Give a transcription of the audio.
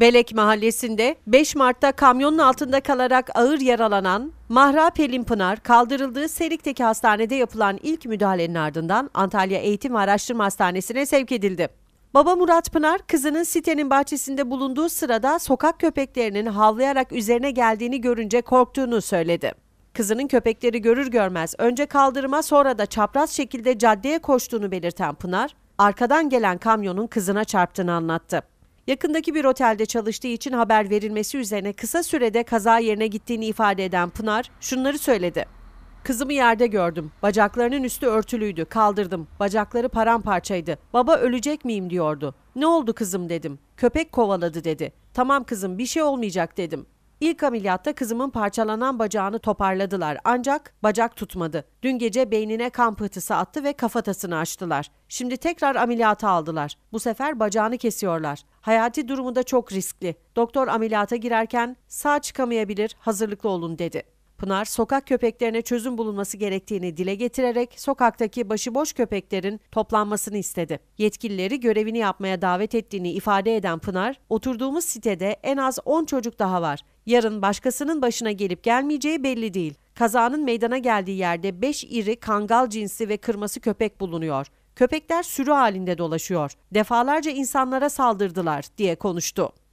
Belek mahallesinde 5 Mart'ta kamyonun altında kalarak ağır yaralanan Mahra Pelinpınar kaldırıldığı Serik'teki hastanede yapılan ilk müdahalenin ardından Antalya Eğitim ve Araştırma Hastanesi'ne sevk edildi. Baba Murat Pınar kızının sitenin bahçesinde bulunduğu sırada sokak köpeklerinin havlayarak üzerine geldiğini görünce korktuğunu söyledi. Kızının köpekleri görür görmez önce kaldırıma sonra da çapraz şekilde caddeye koştuğunu belirten Pınar, arkadan gelen kamyonun kızına çarptığını anlattı. Yakındaki bir otelde çalıştığı için haber verilmesi üzerine kısa sürede kaza yerine gittiğini ifade eden Pınar şunları söyledi. Kızımı yerde gördüm. Bacaklarının üstü örtülüydü. Kaldırdım. Bacakları paramparçaydı. Baba ölecek miyim diyordu. Ne oldu kızım dedim. Köpek kovaladı dedi. Tamam kızım bir şey olmayacak dedim. İlk ameliyatta kızımın parçalanan bacağını toparladılar ancak bacak tutmadı. Dün gece beynine kan pıhtısı attı ve kafatasını açtılar. Şimdi tekrar ameliyata aldılar. Bu sefer bacağını kesiyorlar. Hayati durumu da çok riskli. Doktor ameliyata girerken sağ çıkamayabilir hazırlıklı olun dedi. Pınar, sokak köpeklerine çözüm bulunması gerektiğini dile getirerek sokaktaki başıboş köpeklerin toplanmasını istedi. Yetkilileri görevini yapmaya davet ettiğini ifade eden Pınar, oturduğumuz sitede en az 10 çocuk daha var. Yarın başkasının başına gelip gelmeyeceği belli değil. Kazanın meydana geldiği yerde 5 iri kangal cinsi ve kırması köpek bulunuyor. Köpekler sürü halinde dolaşıyor. Defalarca insanlara saldırdılar diye konuştu.